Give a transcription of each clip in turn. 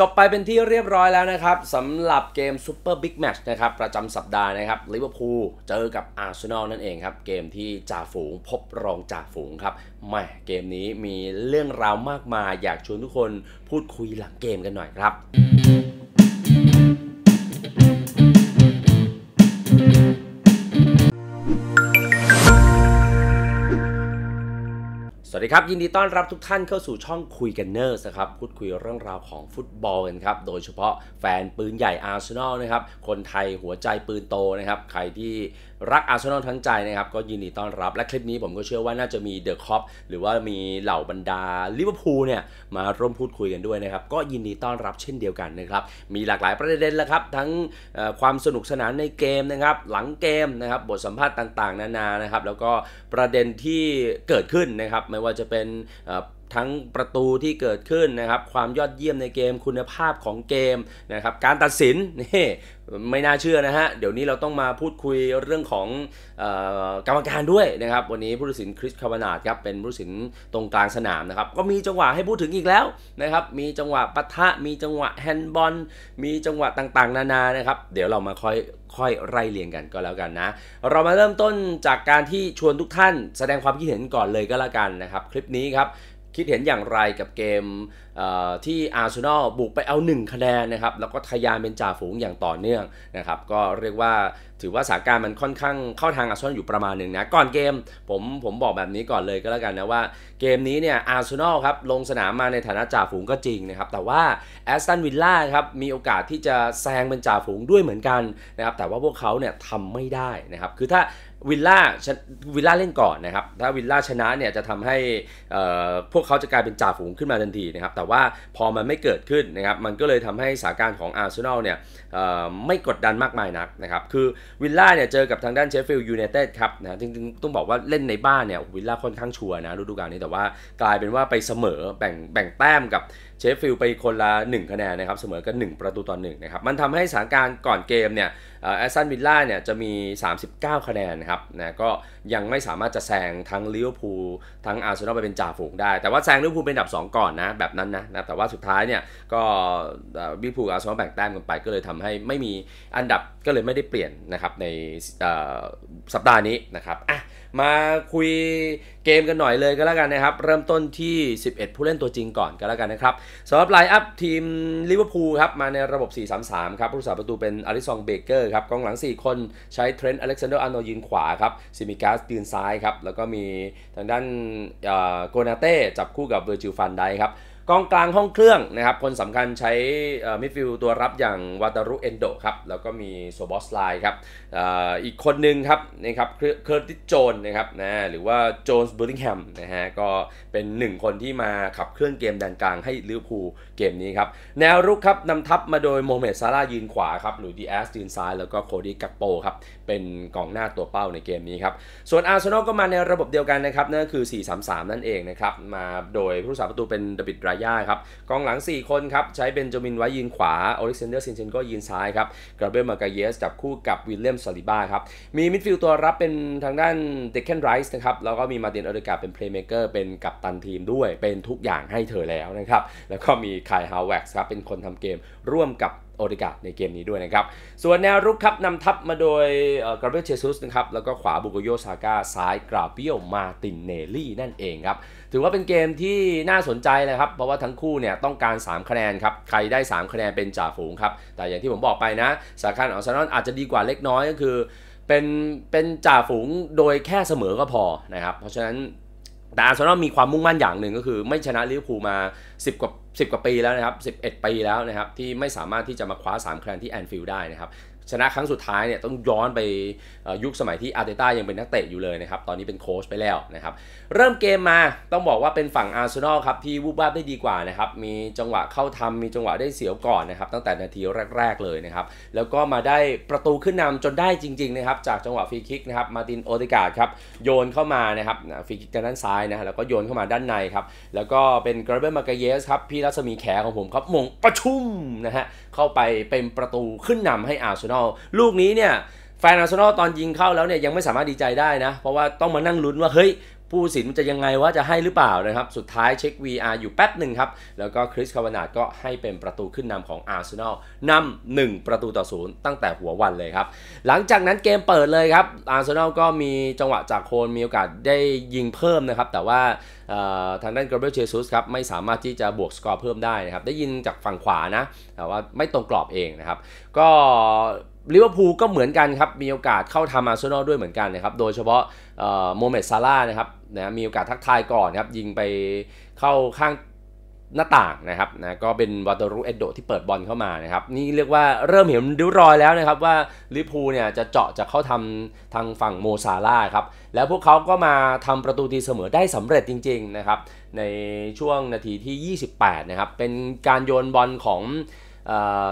จบไปเป็นที่เรียบร้อยแล้วนะครับสำหรับเกมซูเปอร์บิ๊กแมชนะครับ ประจำสัปดาห์นะครับลิเวอร์พูลเจอกับอาร์เซนอลนั่นเองครับ เกมที่จ่าฝูงพบรองจ่าฝูงครับแม่เกมนี้มีเรื่องราวมากมายอยากชวนทุกคนพูดคุยหลังเกมกันหน่อยครับสวัสดีครับยินดีต้อนรับทุกท่านเข้าสู่ช่องคุยกันเนอร์สครับ พูดคุยเรื่องราวของฟุตบอลกันครับ โดยเฉพาะแฟนปืนใหญ่อาร์เซนอลนะครับคนไทยหัวใจปืนโตนะครับใครที่รักอาร์เซนอลทั้งใจนะครับก็ยินดีต้อนรับและคลิปนี้ผมก็เชื่อว่าน่าจะมีเดอะคอปหรือว่ามีเหล่าบรรดาลิเวอร์พูลเนี่ยมาร่วมพูดคุยกันด้วยนะครับ ก็ยินดีต้อนรับเช่นเดียวกันนะครับมีหลากหลายประเด็นแล้วครับทั้งความสนุกสนานในเกมนะครับหลังเกมนะครับบทสัมภาษณ์ต่างๆนานานะครับแล้วก็ประเด็นที่เกิดขึ้นนะครับไม่ว่าจะเป็นทั้งประตูที่เกิดขึ้นนะครับ ความยอดเยี่ยมในเกม คุณภาพของเกมนะครับการตัดสินนี่ไม่น่าเชื่อนะฮะ เดี๋ยวนี้เราต้องมาพูดคุยเรื่องของออกรรมการด้วยนะครับวันนี้ผู้ตัดสินคริสคาร์บนาดครับเป็นผู้ตัดสินตรงกลางสนามนะครับก็มีจังหวะให้พูดถึงอีกแล้วนะครับมีจังหวะปะทะมีจังหวะแฮนด์บอลมีจังหวะต่างๆ นานานะครับ เดี๋ยวเรามาค่อยค่อยไล่เรียงกันก็แล้วกันนะ เรามาเริ่มต้นจากการที่ชวนทุกท่าน แสดงความคิดเห็นก่อนเลยก็แล้วกันนะครับคลิปนี้ครับคิดเห็นอย่างไรกับเกมที่อาร์เซนอลบุกไปเอา1คะแนนนะครับ แล้วก็ทะยานเป็นจ่าฝูงอย่างต่อเนื่องนะครับ ก็เรียกว่าถือว่าสถานการณ์มันค่อนข้างเข้าทางอาร์เซนอลอยู่ประมาณหนึ่งนะก่อนเกมผมผมบอกแบบนี้ก่อนเลยก็แล้วกันนะว่าเกมนี้เนี่ยอาร์เซนอลครับลงสนามมาในฐานะจ่าฝูงก็จริงนะครับแต่ว่าแอสตันวิลล่าครับมีโอกาสที่จะแซงเป็นจ่าฝูงด้วยเหมือนกันนะครับแต่ว่าพวกเขาเนี่ยทำไม่ได้นะครับคือถ้าวิลล่าวิลล่าเล่นก่อนนะครับถ้าวิลล่าชนะเนี่ยจะทำให้พวกเขาจะกลายเป็นจ่าฝูงขึ้นมาทันทีนะครับแต่ว่าพอมันไม่เกิดขึ้นนะครับมันก็เลยทำให้สถานการณ์ของอาร์เซนอลเนี่ยไม่กดดันมากมายนักนะครับคือวิลล่าเนี่ยเจอกับทางด้านเชฟฟิลด์ยูไนเต็ดครับนะจริงๆต้องบอกว่าเล่นในบ้านเนี่ย วิลล่าค่อนข้างชัวร์นะฤดูกาลนี้แต่ว่ากลายเป็นว่าไปเสมอแบ่งแบ่งแต้มกับเชฟฟิลด์ไปคนละ1คะแนนนะครับเสมอกัน1ประตูต่อ1นะครับมันทำให้สถานการณ์ก่อนเกมเนี่ยแอสตันวิลล่าเนี่ยจะมี 39 คะแนนนะครับนะก็ยังไม่สามารถจะแซงทั้งลิเวอร์พูลทั้งอาร์เซนอลไปเป็นจ่าฝูงได้ แต่ว่าแซงลิเวอร์พูลเป็นอันดับ 2 ก่อนนะแบบนั้นนะนะแต่ว่าสุดท้ายเนี่ยก็วิลพูลอาร์เซนอลแบ่งแต้มกันไปก็เลยทำให้ไม่มีอันดับก็เลยไม่ได้เปลี่ยนนะครับในสัปดาห์นี้นะครับอ่ะมาคุยเกมกันหน่อยเลยก็แล้วกันนะครับ เริ่มต้นที่ 11 ผู้เล่นตัวจริงก่อนก็แล้วกันนะครับสำหรับไลน์อัพทีมลิเวอร์พูลครับ มาในระบบ 4-3-3 ครับผู้สาประตูเป็นอาริซองเบเกอร์ครับกองหลัง 4 คนใช้เทรนต์อเล็กซานเดอร์อานอโยินขวาครับซิมิกาสยืนซ้ายครับ แล้วก็มีทางด้านโกนาเต้จับคู่กับเวอร์จิลฟันไดครับกองกลางห้องเครื่องนะครับคนสำคัญใช้มิดฟิลตัวรับอย่างวาตารุเอนโดครับแล้วก็มีโซบอสไลครับออีกคนหนึ่งครับนะครับเคิร์ติสโจนนะครับนะหรือว่าโจนส์บูริงแฮมนะฮะก็เป็นหนึ่งคนที่มาขับเคลื่อนเกมแดนกลางให้ลิเวอร์พูลเกมนี้ครับแนวรุกครับนำทัพมาโดยโมเมสซาร่ายืนขวาครับหรือดีแอสยืนซ้ายแล้วก็โคดีกักโปครับเป็นกองหน้าตัวเป้าในเกมนี้ครับ ส่วนอาร์เซนอลก็มาในระบบเดียวกันนะครับนั่นคือ 4-3-3 นั่นเองนะครับ มาโดยผู้สาประตูเป็นดบิดรายาครับกองหลัง 4 คนครับ ใช้เป็นโจมินไว้ยืนขวาโอเล็กซานเดอร์ซินเชนก็ยืนซ้ายครับกราเบลมาการเยสจับคู่กับวิลเลียมซาลิบ้าครับมีมิดฟิลด์ตัวรับเป็นทางด้านเดคเคนไรส์นะครับแล้วก็มีมาตินอเดกาเป็นเพลย์เมเกอร์เป็นกัปตันทีมด้วยเป็นทุกอย่างให้เธอแล้วนะครับแล้วก็มีคายฮาวเวกซ์ครับเป็นคนทำเกมร่วมกับโอริกาในเกมนี้ด้วยนะครับ ส่วนแนวรุกครับนำทัพมาโดยกราเบลเชซุสนะครับ แล้วก็ขวาบุโกโยซาก้าซ้ายกราเบียวมาตินเนลี่ นั่นเองครับ ถือว่าเป็นเกมที่น่าสนใจนะครับ เพราะว่าทั้งคู่เนี่ยต้องการ 3คะแนนครับ ใครได้3คะแนนเป็นจ่าฝูงครับ แต่อย่างที่ผมบอกไปนะ สาขาอัลซานอนอาจจะดีกว่าเล็กน้อยก็คือเป็นเป็นจ่าฝูงโดยแค่เสมอก็พอนะครับ เพราะฉะนั้นแต่อาร์เซนอลมีความมุ่งมั่นอย่างหนึ่งก็คือ ไม่ชนะลิเวอร์พูลมา 10กว่า10 กว่าปีแล้วนะครับ 11 ปีแล้วนะครับ ที่ไม่สามารถที่จะมาคว้า3คะแนนที่แอนฟิลด์ได้นะครับชนะครั้งสุดท้ายเนี่ยต้องย้อนไปยุคสมัยที่อาร์เตต้ายังเป็นนักเตะอยู่เลยนะครับตอนนี้เป็นโค้ชไปแล้วนะครับเริ่มเกมมาต้องบอกว่าเป็นฝั่งอาร์เซนอลครับที่วูบวาบได้ดีกว่านะครับมีจังหวะเข้าทำมีจังหวะได้เสียวก่อนนะครับตั้งแต่นาทีแรก ๆเลยนะครับแล้วก็มาได้ประตูขึ้นนำจนได้จริงๆนะครับจากจังหวะฟรีคิกนะครับมาตินโอติกาดครับโยนเข้ามานะครับฟรีคิกจากด้านซ้ายนะแล้วก็โยนเข้ามาด้านในครับแล้วก็เป็นกราเบิลมาเกเยสครับพี่รัศมีแขของผมครับมงประชุมนะฮะเข้าไปเป็นประตูขึ้นนำให้อาร์เซนอลอลลูกนี้เนี่ย แฟนอาร์เซนอลตอนยิงเข้าแล้วเนี่ย ยังไม่สามารถดีใจได้นะ เพราะว่าต้องมานั่งลุ้นว่า เฮ้ยผู้สินจะยังไงว่าจะให้หรือเปล่านะครับสุดท้ายเช็ค VR อยู่แป๊บหนึ่งครับ แล้วก็คริสคาวานาดก็ให้เป็นประตูขึ้นนำของอาร์เซนอลนำหนึ่งประตูต่อศูนย์ตั้งแต่หัววันเลยครับ หลังจากนั้นเกมเปิดเลยครับอาร์เซนอลก็มีจังหวะจากโคนมีโอกาสได้ยิงเพิ่มนะครับ แต่ว่าทางด้านกรเบลเชซุสครับ ไม่สามารถที่จะบวกสกอร์เพิ่มได้นะครับได้ยินจากฝั่งขวานะ แต่ว่าไม่ตรงกรอบเองนะครับก็ลิเวอร์พูลก็เหมือนกันครับมีโอกาสเข้าทำอาร์เซนอลด้วยเหมือนกันนะครับโดยเฉพาะโมเมดซาร่านะครับนะมีโอกาสทักทายก่อนครับยิงไปเข้าข้างหน้าต่างนะครับนะก็เป็นวาตรุเอโดที่เปิดบอลเข้ามานะครับนี่เรียกว่าเริ่มเห็นริ้วรอยแล้วนะครับว่าลิพูเนี่ยจะเจาะจะเข้าทำทางฝั่งโมซาร่าครับแล้วพวกเขาก็มาทำประตูตีเสมอได้สำเร็จจริงๆนะครับในช่วงนาทีที่ 28นะครับเป็นการโยนบอลของ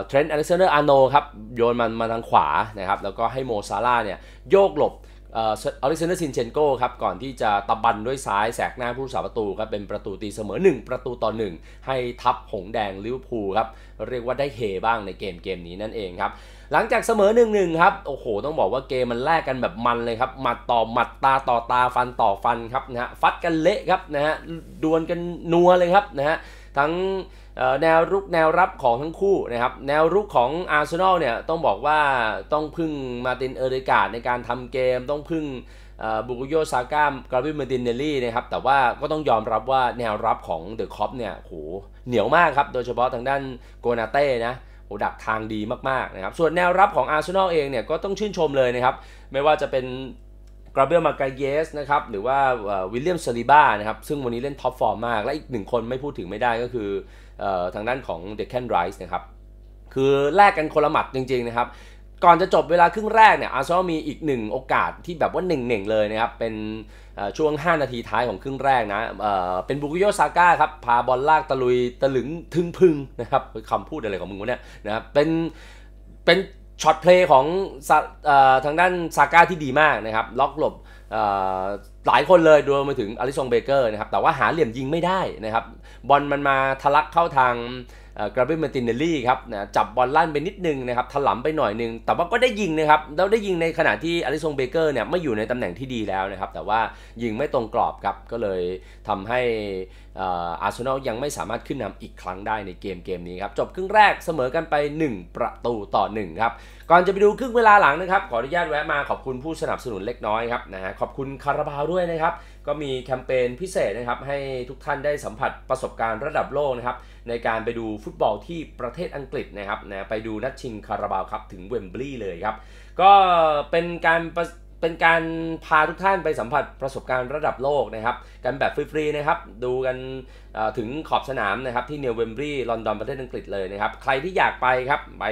เทรนด์อเล็กซานเดอร์อาร์โนครับ โยนมันมาทางขวานะครับแล้วก็ให้โมซาร่าเนี่ยโยกหลบออลิเซนเดอร์ซินเชนโกครับก่อนที่จะตะบันด้วยซ้ายแสกหน้าผู้สาประตูครับเป็นประตูตีเสมอ 1 ประตูต่อ 1 ให้ทับหงแดงลิเวอร์พูลครับเรียกว่าได้เฮบ้างในเกมเกมนี้นั่นเองครับหลังจากเสมอ1-1ครับโอ้โหต้องบอกว่าเกมมันแลกกันแบบมันเลยครับหมัดต่อหมัดตาต่อตาฟันต่อฟันครับนะฮะฟัดกันเละครับนะฮะดวลกันนัวเลยครับนะฮะทั้งแนวรุกแนวรับของทั้งคู่นะครับแนวรุกของอาร์เซนอลเนี่ยต้องบอกว่าต้องพึ่งมาตินเอริกาดในการทำเกมต้องพึ่งบุกโยซาก้ามกราวิมาตินเนลลี่นะครับแต่ว่าก็ต้องยอมรับว่าแนวรับของเดอะคอปเนี่ยโหเหนียวมากครับโดยเฉพาะทางด้านโกนาเต้นะโหดักทางดีมากๆนะครับส่วนแนวรับของอาร์เซนอลเองเนี่ยก็ต้องชื่นชมเลยนะครับ ไม่ว่าจะเป็นกราเบลมาการเยสนะครับ หรือว่าวิลเลียมซาลิบ้านะครับซึ่งวันนี้เล่นท็อปฟอร์มมากและอีกหนึ่งคนไม่พูดถึงไม่ได้ก็คือทางด้านของเดคแคนไรส์นะครับคือแลกกันคนละหมัดจริงๆนะครับก่อนจะจบเวลาครึ่งแรกเนี่ยอาร์เซนอลมีอีกหนึ่งโอกาสที่แบบว่าหนึ่งหนึ่งเลยนะครับเป็นช่วง 5 นาทีท้ายของครึ่งแรกนะเเป็นบุกิโยซาก้าครับ พาบอลลากตะลุยตะลึงทึงพึงนะครับคำพูดอะไรของมึงวะเนี่ยนะครับเป็นเป็นช็อตเพลย์ของทางด้านซาก้าที่ดีมากนะครับ ล็อกหลบหลายคนเลยรวมไปถึงอลิซองเบเกอร์นะครับ แต่ว่าหาเหลี่ยมยิงไม่ได้นะครับบอลมันมาทะลักเข้าทางกราเบมาตินเนลลี่ครับนะจับบอลลั่นไปนิดนึงนะครับถลำไปหน่อยนึง แต่ว่าก็ได้ยิงนะครับเราได้ยิงในขณะที่อลิซงเบเกอร์เนี่ยไม่อยู่ในตำแหน่งที่ดีแล้วนะครับแต่ว่ายิงไม่ตรงกรอบครับก็เลยทำให้อาร์เซนอลยังไม่สามารถขึ้นนำอีกครั้งได้ในเกมเกมนี้ครับจบครึ่งแรกเสมอกันไป 1 ประตูต่อ1ครับก่อนจะไปดูครึ่งเวลาหลังนะครับ ขออนุญาตแวะมาขอบคุณผู้สนับสนุนเล็กน้อยครับนะฮะขอบคุณคาราบาวด้วยนะครับก็มีแคมเปญพิเศษนะครับให้ทุกท่านได้สัมผัสประสบการณ์ระดับโลกนะครับในการไปดูฟุตบอลที่ประเทศอังกฤษนะครับนะไปดูนัดชิงคาราบาวครับถึงเวมบลีย์เลยครับ ก็เป็นการเป็นการพาทุกท่านไปสัมผัสประสบการณ์ระดับโลกนะครับกันแบบฟรีๆนะครับ ดูกันถึงขอบสนามนะครับที่เนวเวมบรีลอนดอนประเทศอังกฤษเลยนะครับ ใครที่อยากไปครับไป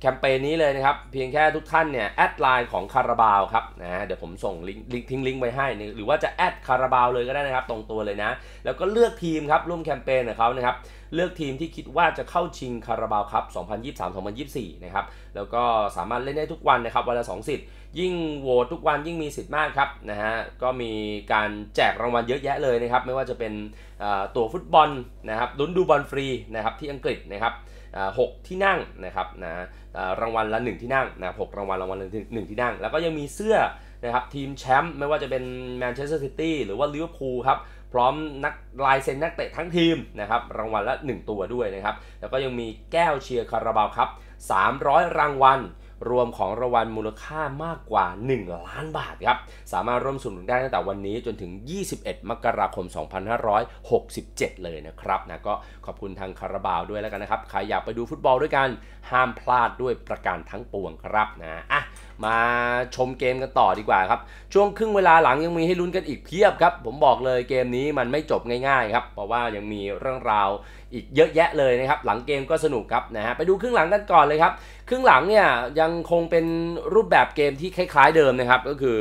แคมเปญนี้เลยนะครับ เพียงแค่ทุกท่านเนี่ยแอดไลน์ของคาราบาวครับนะเดี๋ยวผมส่งลิงก์ทิ้งลิงก์ไว้ให้ หรือว่าจะแอดคาราบาวเลยก็ได้นะครับ ตรงตัวเลยนะ แล้วก็เลือกทีมครับร่วมแคมเปญของเขานะครับเลือกทีมที่คิดว่าจะเข้าชิงคาราบาวครับ2023-2024 นะครับ แล้วก็สามารถเล่นได้ทุกวันนะครับ วันละ2สิทธิ์ยิ่งโหวตทุกวันยิ่งมีสิทธิ์มากครับนะฮะ ก็มีการแจกรางวัลเยอะแยะเลยนะครับ ไม่ว่าจะเป็นตั๋วฟุตบอลนะครับลุ้นดูบอลฟรีนะครับที่อังกฤษนะครับหกที่นั่งนะครับนะรางวัลละ1ที่นั่งนะหกรางวัลรางวัลละหนึ่งที่นั่ง แล้วก็ยังมีเสื้อนะครับทีมแชมป์ไม่ว่าจะเป็นแมนเชสเตอร์ซิตี้หรือว่าลิเวอร์พูลครับพร้อมนักลายเซ็นนักเตะทั้งทีมนะครับ รางวัลละ 1 ตัวด้วยนะครับ แล้วก็ยังมีแก้วเชียร์คาราบาวครับ300 รางวัลรวมของรางวัลมูลค่ามากกว่า 1 ล้านบาทครับสามารถร่วมสนุนได้ตั้งแต่วันนี้จนถึง 21 มกราคม 2567 เลยนะครับนะก็ขอบคุณทางคาราบาวด้วยแล้วกันนะครับ ใครอยากไปดูฟุตบอลด้วยกัน ห้ามพลาดด้วยประการทั้งปวงครับนะอ่ะมาชมเกมกันต่อดีกว่าครับ ช่วงครึ่งเวลาหลังยังมีให้ลุ้นกันอีกเพียบครับ ผมบอกเลยเกมนี้มันไม่จบง่ายๆครับเพราะว่ายังมีเรื่องราวอีกเยอะแยะเลยนะครับหลังเกมก็สนุกครับนะฮะไปดูครึ่งหลังกันก่อนเลยครับครึ่งหลังเนี่ยยังคงเป็นรูปแบบเกมที่คล้ายๆ เดิมนะครับก็คือ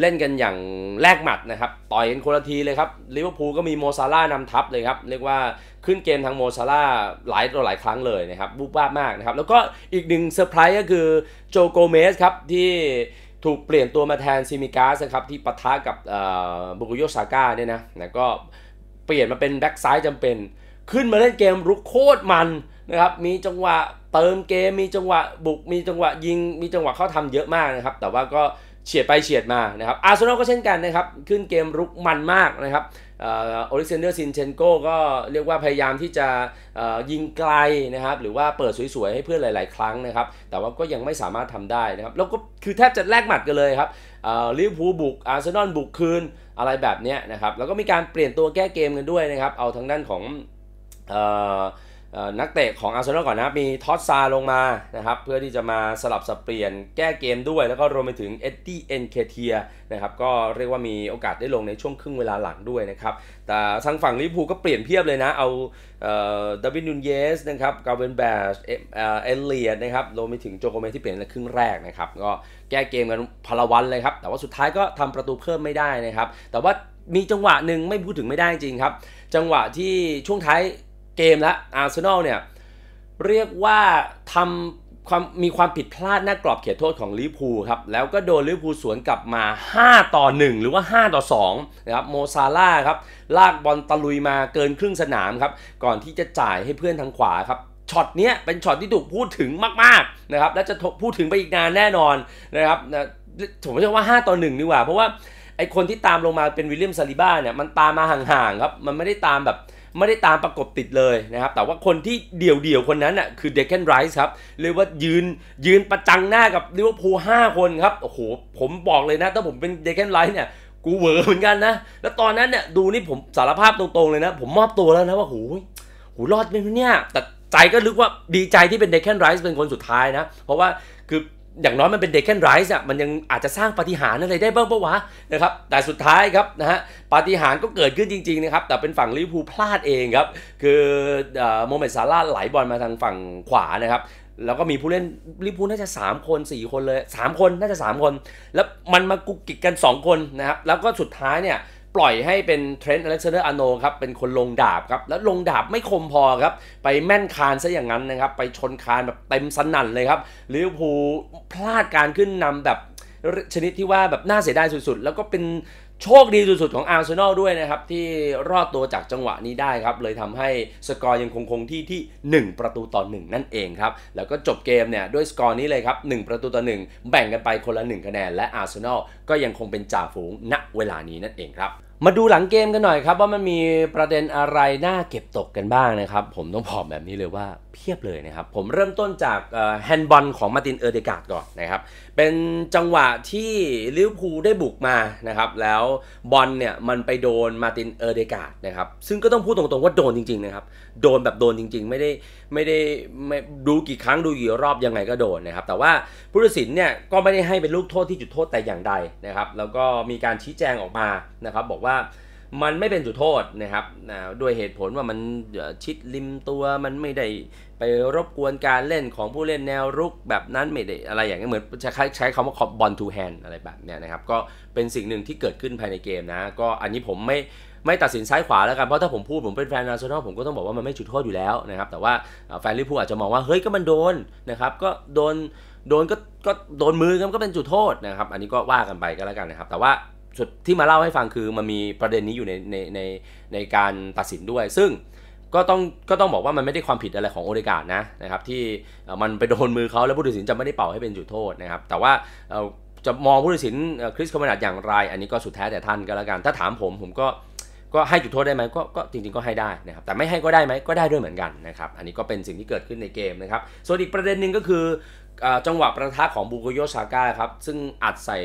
เล่นกันอย่างแลกหมัดนะครับต่อยกันคนละทีเลยครับลิเวอร์พูลก็มีโมซาร่านำทัพเลยครับเรียกว่าขึ้นเกมทางโมซาร่าหลายต่อหลายครั้งเลยนะครับบุบบ้ามากนะครับ แล้วก็อีกหนึ่งเซอร์ไพรส์ก็คือโจโกเมสครับที่ถูกเปลี่ยนตัวมาแทนซิมิกาสครับที่ปะทะกับบุกุโยซาก้าเนี่ยนะนะก็เปลี่ยนมาเป็นแบ็กซ้ายจำเป็นขึ้นมาเล่นเกมรุกโคตรมันนะครับ มีจังหวะเติมเกม มีจังหวะบุก มีจังหวะยิง มีจังหวะเข้าทำเยอะมากนะครับ แต่ว่าก็เฉียดไปเฉียดมานะครับ อาร์เซนอลก็เช่นกันนะครับ ขึ้นเกมรุกมันมากนะครับโอริเซนเดอร์ซินเชนโกก็เรียกว่าพยายามที่จะยิงไกลนะครับ หรือว่าเปิดสวยๆ ให้เพื่อนหลาย ๆ ครั้งนะครับ แต่ว่าก็ยังไม่สามารถทำได้นะครับ แล้วก็คือแทบจะแลกหมัดกันเลยครับลิเวอร์พูลบุกอาร์เซนอลบุกคืนอะไรแบบนี้นะครับ แล้วก็มีการเปลี่ยนตัวแก้เกมกันด้วยนะครับ เอาทางด้านของนักเตะของอาร์เซนอลก่อนนะมีท็อตซาลงมานะครับ เพื่อที่จะมาสลับสับเปลี่ยนแก้เกมด้วย แล้วก็รวมไปถึงเอ็ดดี้เอ็นเคเทียนะครับ ก็เรียกว่ามีโอกาสได้ลงในช่วงครึ่งเวลาหลังด้วยนะครับ แต่ทางฝั่งลิเวอร์พูลก็เปลี่ยนเพียบเลยนะ เอาดับบินนูนเยสนะครับกาเวนแบชเอ็นเลียดนะครับรวมไปถึงโจโกเมที่เปลี่ยนในครึ่งแรกนะครับ ก็แก้เกมกันพลวันเลยครับแต่ว่าสุดท้ายก็ทำประตูเพิ่มไม่ได้นะครับแต่ว่ามีจังหวะหนึ่งไม่พูดถึงไม่ได้จริงครับจังหวะที่ช่วงท้ายเกมละอาร์เซนอลเนี่ยเรียกว่าทำความมีความผิดพลาดหน้ากรอบเขตโทษของลิพูครับแล้วก็โดนลิพูสวนกลับมา 5 ต่อ 1 หรือว่า 5 ต่อ2นะครับโมซาล่าครับลากบอลตะลุยมาเกินครึ่งสนามครับก่อนที่จะจ่ายให้เพื่อนทางขวาครับช็อตเนี้ยเป็นช็อตที่ถูกพูดถึงมากๆนะครับและจะพูดถึงไปอีกนานแน่นอนนะครับผมเชื่อว่า 5 ต่อ1ดีกว่าเพราะว่าไอคนที่ตามลงมาเป็นวิลเลียมซาลิบ้าเนี่ยมันตามมาห่างๆครับมันไม่ได้ตามแบบไม่ได้ตามประกบติดเลยนะครับ แต่ว่าคนที่เดี่ยวเดี่ยวคนนั้นอ่ะคือเดคแคนไรส์ครับ เรียกว่ายืนยืนประจังหน้ากับลิเวอร์พูลห้าคนครับ โอ้โห ผมบอกเลยนะถ้าผมเป็นเดคแคนไรส์เนี่ย กูเวอร์เหมือนกันนะ แล้วตอนนั้นเนี่ยดูนี่ผมสารภาพตรงๆเลยนะ ผมมอบตัวแล้วนะว่า โหโห รอดไหมเนี่ยแต่ใจก็ลึกว่าดีใจที่เป็นเดคแคนไรส์เป็นคนสุดท้ายนะ เพราะว่าคืออย่างน้อยมันเป็นเดคแคนไรส์อ่ะมันยังอาจจะสร้างปาฏิหาริย์อะไรได้บ้างปะวะนะครับ แต่สุดท้ายครับนะฮะ ปาฏิหาริย์ก็เกิดขึ้นจริงๆนะครับ แต่เป็นฝั่งลิเวอร์พูลพลาดเองครับ คือโมเมนซาร่าไหลบอลมาทางฝั่งขวานะครับ แล้วก็มีผู้เล่นลิพูน่าจะ 3 คน 4 คนเลย 3 คนน่าจะ 3 คน แล้วมันมากุกกิกกัน 2 คนนะครับ แล้วก็สุดท้ายเนี่ยปล่อยให้เป็นเทรนด์อเล็กซานเดอร์อโนครับเป็นคนลงดาบครับ แล้วลงดาบไม่คมพอครับ ไปแม่นคานซะอย่างนั้นนะครับ ไปชนคานแบบเต็มสนั่นเลยครับลิเวอร์พูลพลาดการขึ้นนำแบบ ชนิดที่ว่าแบบน่าเสียดายสุดๆ แล้วก็เป็นโชคดีสุดๆของอาร์เซนอลด้วยนะครับ ที่รอดตัวจากจังหวะนี้ได้ครับ เลยทำให้สกอร์ยังคงคงที่ที่ 1 ประตูต่อ 1 นั่นเองครับ แล้วก็จบเกมเนี่ย ด้วยสกอร์นี้เลยครับ 1 ประตูต่อ 1 แบ่งกันไปคนละ 1 คะแนน และอาร์เซนอลก็ยังคงเป็นจ่าฝูงณเวลานี้นั่นเองครับมาดูหลังเกมกันหน่อยครับว่ามันมีประเด็นอะไร น่าเก็บตกกันบ้างนะครับ ผมต้องผอมแบบนี้เลยว่าเพียบเลยนะครับ ผมเริ่มต้นจากแฮนด์บอลของมาตินเออร์เดกาดก่อนนะครับ เป็นจังหวะที่ลิเวอร์พูลได้บุกมานะครับ แล้วบอลเนี่ยมันไปโดนมาตินเออร์เดกาดนะครับซึ่งก็ต้องพูดตรงๆว่าโดนจริงๆนะครับ โดนแบบโดนจริงๆไม่ได้ไม่ได้ไม่ดูกี่ครั้งดูกี่รอบยังไงก็โดนนะครับแต่ว่าผู้ตัดสินเนี่ยก็ไม่ได้ให้เป็นลูกโทษที่จุดโทษแต่อย่างใดนะครับแล้วก็มีการชี้แจงออกมานะครับบอกว่า่ามันไม่เป็นจุดโทษนะครับด้วยเหตุผลว่ามันชิดริมตัวมันไม่ได้ไปรบกวนการเล่นของผู้เล่นแนวรุกแบบนั้นไม่ได้อะไรอย่างเงี้ยเหมือนใช้ใช้คำว่าบอลทูแฮนอะไรแบบเนี้ยนะครับก็เป็นสิ่งหนึ่งที่เกิดขึ้นภายในเกมนะก็อันนี้ผมไม่ไม่ตัดสินซ้ายขวาแล้วกัน เพราะถ้าผมพูดผมเป็นแฟนอาร์เซนอลผมก็ต้องบอกว่ามันไม่จุดโทษอยู่แล้วนะครับแต่ว่าแฟนลิเวอร์พูลอาจจะมองว่าเฮ้ยก็มันโดนนะครับก็โดนโดนก็ก็โดนมือก็เป็นจุดโทษนะครับอันนี้ก็ว่ากันไปก็แล้วกันนะครับแต่ว่าสุดที่มาเล่าให้ฟังคือมันมีประเด็นนี้อยู่ในในในในการตัดสินด้วย ซึ่งก็ต้องก็ต้องบอกว่ามันไม่ได้ความผิดอะไรของโอเดกาดนะนะครับ ที่มันไปโดนมือเขาแล้วผู้ตัดสินจะไม่ได้เป่าให้เป็นจุดโทษนะครับแต่ว่าจะมองผู้ตัดสินคริสคอมบินัดอย่างไรอันนี้ก็สุดแท้แต่ท่านก็แล้วกันถ้าถามผม ผมก็ก็ให้จุดโทษได้ไหมกก็จริงๆก็ให้ได้นะครับแต่ไม่ให้ก็ได้ไหมก็ได้ด้วยเหมือนกันนะครับอันนี้ก็เป็นสิ่งที่เกิดขึ้นในเกมนะครับส่วนอีกประเด็นหนึ่งก็คือจังหวะประทะของบูโกโยชาก้าครับซึ่งอัดใส่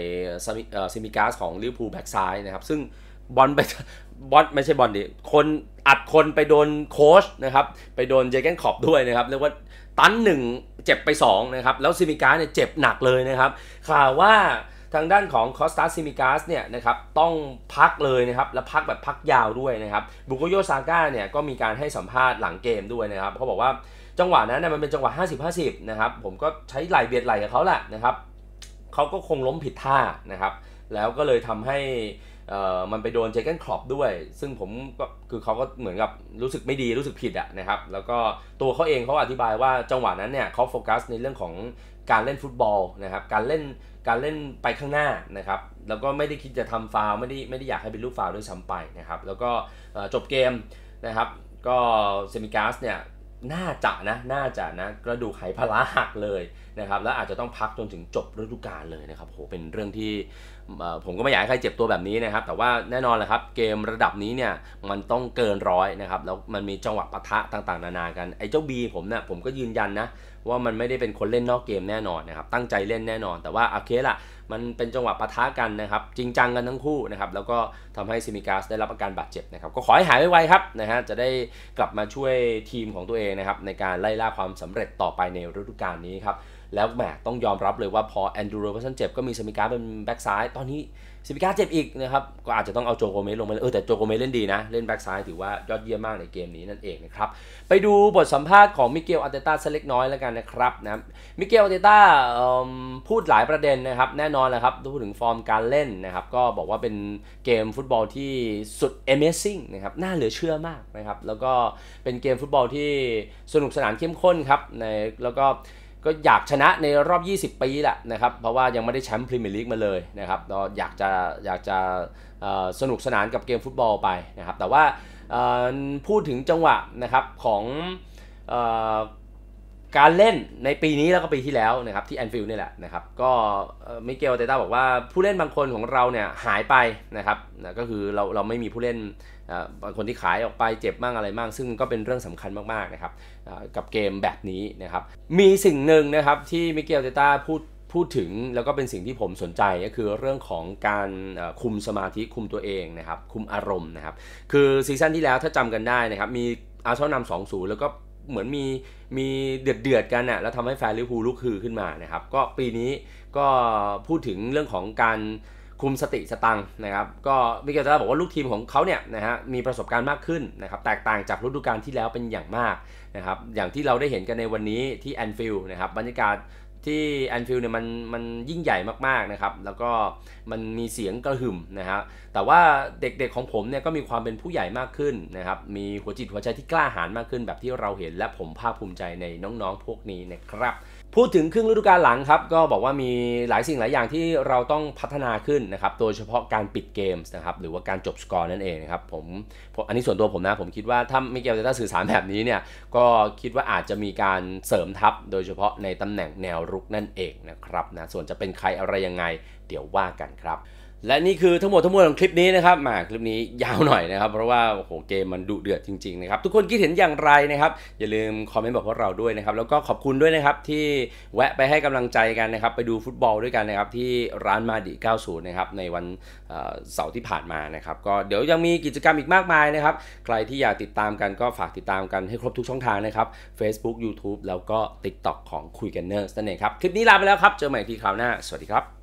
ซิมิกาสของลิเวอร์พูลแบ็กซ้ายนะครับซึ่งบอลไปบอลไม่ใช่บอลดิคนอัดคนไปโดนโค้ชนะครับไปโดนเจเกนขอบด้วยนะครับเรียกว่าตันหนึ่งเจ็บไป2นะครับแล้วซิมิกาสเนี่ยเจ็บหนักเลยนะครับข่าวว่าทางด้านของคอสตาซิมิกาสเนี่ยนะครับต้องพักเลยนะครับและพักแบบพักยาวด้วยนะครับบุโกโยซาก้าเนี่ยก็มีการให้สัมภาษณ์หลังเกมด้วยนะครับเขาบอกว่าจังหวะนั้นนยมันเป็นจังหวะ 50-50 นะครับ ผมก็ใช้ไหลเบียดไหลกับเขาแหละนะครับเขาก็คงล้มผิดท่านะครับ แล้วก็เลยทำให้มันไปโดนเจคกนครอปด้วย ซึ่งผมก็คือเขาก็เหมือนกับรู้สึกไม่ดีรู้สึกผิดอะนะครับ แล้วก็ตัวเขาเองเขาอธิบายว่าจังหวะนั้นเนี่ยเขาโฟกัสในเรื่องของการเล่นฟุตบอลนะครับ การเล่นการเล่นไปข้างหน้านะครับ แล้วก็ไม่ได้คิดจะทำฟาวไม่ได้ไม่ได้อยากให้เป็นลูกฟาวด้วยซ้ำไปนะครับ แล้วก็จบเกมนะครับ ก็เซมิกาสเนี่ยน่าจะนะน่าจะนะกระดูกไหพลาหักเลยนะครับแล้วอาจจะต้องพักจนถึงจบฤดูกาลเลยนะครับโหเป็นเรื่องที่ผมก็ไม่อยากให้ใครเจ็บตัวแบบนี้นะครับแต่ว่าแน่นอนแหละครับเกมระดับนี้เนี่ยมันต้องเกินร้อยนะครับแล้วมันมีจังหวะปะทะต่างๆ นานากันไอ้เจ้าบีผมเนี่ยผมก็ยืนยันนะว่ามันไม่ได้เป็นคนเล่นนอกเกมแน่นอนนะครับตั้งใจเล่นแน่นอน แต่ว่าโอเคละมันเป็นจังหวะปะทะกันนะครับจริงจังกันทั้งคู่นะครับแล้วก็ทำให้ซิมิกาสได้รับอาการบาดเจ็บนะครับก็ขอให้หายไวๆครับนะฮะจะได้กลับมาช่วยทีมของตัวเองนะครับในการไล่ล่าความสำเร็จต่อไปในฤดูกาลนี้ครับ แล้วแหมต้องยอมรับเลยว่าพอแอนดูโรเวอร์สันเจ็บก็มีซิมิกาสเป็นแบ็กซ้ายตอนนี้ซิบิก้าเจ็บอีกนะครับ ก็อาจจะต้องเอาโจโกเมสลงมาเออแต่ โจโกเมสเล่นดีนะ เล่นแบ็กซ้ายถือว่ายอดเยี่ยมมากในเกมนี้นั่นเองนะครับไปดูบทสัมภาษณ์ของมิเกลอาร์เตต้าสักเล็กน้อยแล้วกันนะครับนะมิเกลอาร์เตต้าพูดหลายประเด็นนะครับแน่นอนแหละครับพูดถึงฟอร์มการเล่นนะครับ ก็บอกว่าเป็นเกมฟุตบอลที่สุด amazing นะครับน่าเหลือเชื่อมากนะครับแล้วก็เป็นเกมฟุตบอลที่สนุกสนานเข้มข้นครับในแล้วก็ก็อยากชนะในรอบ 20 ปีแหละนะครับ เพราะว่ายังไม่ได้แชมป์พรีเมียร์ลีกมาเลยนะครับเราอยากจะอยากจะสนุกสนานกับเกมฟุตบอลไปนะครับ แต่ว่าพูดถึงจังหวะนะครับของการเล่นในปีนี้แล้วก็ปีที่แล้วนะครับที่แอนฟิลด์นี่แหละนะครับ ก็มิเกลเตต้าบอกว่าผู้เล่นบางคนของเราเนี่ยหายไปนะครับ ก็คือเราเราไม่มีผู้เล่นคนที่ขายออกไปเจ็บมากอะไรมาก ซึ่งก็เป็นเรื่องสำคัญมากๆนะครับกับเกมแบบนี้นะครับ มีสิ่งหนึ่งนะครับ ที่มิเกลเตต้าพูดพูดถึง แล้วก็เป็นสิ่งที่ผมสนใจก็คือเรื่องของการคุมสมาธิคุมตัวเองนะครับ คุมอารมณ์นะครับ คือซีซั่นที่แล้วถ้าจำกันได้นะครับ มีอาร์เซนอลนำสองศูนย์แล้วก็เหมือนมีมีเดือดเดือดกันนะ่ะแล้วทำให้แฟนลิเวอร์พูลลุกฮือขึ้นมานะครับก็ปีนี้ก็พูดถึงเรื่องของการคุมสติสตังนะครับ ก็มิเกลจะราบอกว่าลูกทีมของเขาเนี่ยนะฮะมีประสบการณ์มากขึ้นนะครับ แตกต่างจากฤดูกาลที่แล้วเป็นอย่างมากนะครับ อย่างที่เราได้เห็นกันในวันนี้ที่แอนฟิลด์นะครับบรรยากาศที่แอนฟิลด์เนี่ยมันมันยิ่งใหญ่มากๆนะครับ แล้วก็มันมีเสียงกระหึ่มนะฮะแต่ว่าเด็กๆของผมเนี่ยก็มีความเป็นผู้ใหญ่มากขึ้นนะครับ มีหัวจิตหัวใจที่กล้าหาญมากขึ้น แบบที่เราเห็นและผมภาคภูมิใจในน้องๆพวกนี้นะครับพูดถึงครึ่งฤดูกาลหลังครับก็บอกว่ามีหลายสิ่งหลายอย่างที่เราต้องพัฒนาขึ้นนะครับโดยเฉพาะการปิดเกมส์นะครับหรือว่าการจบสกอร์ นั่นเองนะครับผมอันนี้ส่วนตัวผมนะผมคิดว่าถ้าไม่เกีวเตต้าสื่อสารแบบนี้เนี่ยก็คิดว่าอาจจะมีการเสริมทัพโดยเฉพาะในตำแหน่งแนวรุกนั่นเองนะครับนะส่วนจะเป็นใครอะไรยังไง เดี๋ยวว่ากันครับและนี่คือทั้งหมดทั้งมวลของคลิปนี้นะครับมาคลิปนี้ยาวหน่อยนะครับเพราะว่าโอ้โหเกมมันดุเดือดจริงๆนะครับทุกคนคิดเห็นอย่างไรนะครับ อย่าลืมคอมเมนต์บอกพวกเราด้วยนะครับแล้วก็ขอบคุณด้วยนะครับที่แวะไปให้กำลังใจกันนะครับไปดูฟุตบอลด้วยกันนะครับที่ร้านมาดิ 90 นะครับในวันเสาร์ที่ผ่านมานะครับก็เดี๋ยวยังมีกิจกรรมอีกมากมายนะครับใครที่อยากติดตามกันก็ฝากติดตามกันให้ครบทุกช่องทางนะครับ Facebook YouTube แล้วก็ TikTok ของคุยกันเนอร์นั่นเองครับคลิปนี้ลาไปแล้วครับเจอใหม่ทีคราวหน้าสวัสดีครับ